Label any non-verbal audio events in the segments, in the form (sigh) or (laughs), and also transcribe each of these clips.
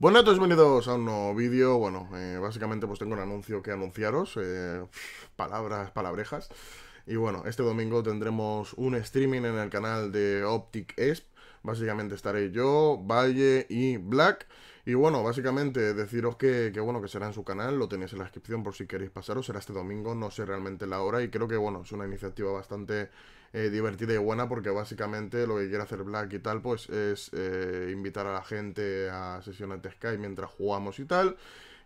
Buenas, bienvenidos a un nuevo vídeo. Bueno, eh, básicamente pues tengo un anuncio que anunciaros. Eh, palabras, palabrejas. Y bueno, este domingo tendremos un streaming en el canal de Optic Esp. Básicamente estaré yo, Valle y Black. Y bueno, básicamente deciros que, bueno, que será en su canal, lo tenéis en la descripción por si queréis pasaros, será este domingo, no sé realmente la hora y creo que bueno, es una iniciativa bastante eh, divertida y buena porque básicamente lo que quiere hacer Black y tal pues es eh, invitar a la gente a sesiones de Sky mientras jugamos y tal.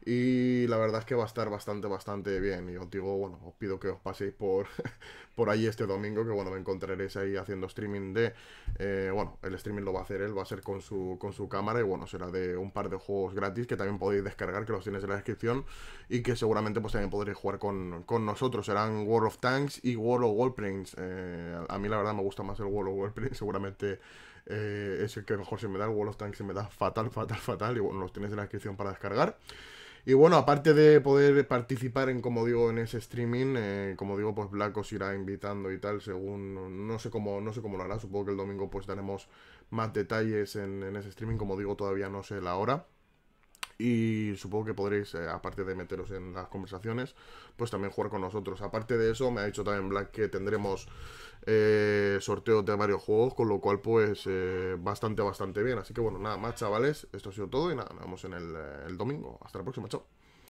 Y la verdad es que va a estar bastante, bastante bien. Y os digo, bueno, os pido que os paséis por, (laughs) por ahí este domingo, que bueno, me encontraréis ahí haciendo streaming de... Eh, bueno, el streaming lo va a hacer él, va a ser con su, con su cámara y bueno, será de un par de juegos gratis que también podéis descargar, que los tienes en la descripción y que seguramente pues también podréis jugar con, nosotros. Serán World of Tanks y World of Warplanes. Eh, a mí la verdad me gusta más el World of Warplanes, seguramente... Eh, es el que mejor se me da, el World of Tanks se me da fatal, fatal, fatal y bueno, los tienes en la descripción para descargar. Y bueno, aparte de poder participar en, como digo, en ese streaming, eh, como digo, pues Black os irá invitando y tal, según, no sé cómo, no sé cómo lo hará, supongo que el domingo pues daremos más detalles en, ese streaming, como digo, todavía no sé la hora. Y supongo que podréis, eh, aparte de meteros en las conversaciones, pues también jugar con nosotros. Aparte de eso, me ha dicho también Black que tendremos eh, Sorteo sorteos de varios juegos, con lo cual pues eh, bastante, bastante bien. Así que bueno, nada más chavales, esto ha sido todo y nada, nos vemos en el, eh, el domingo. Hasta la próxima, chao.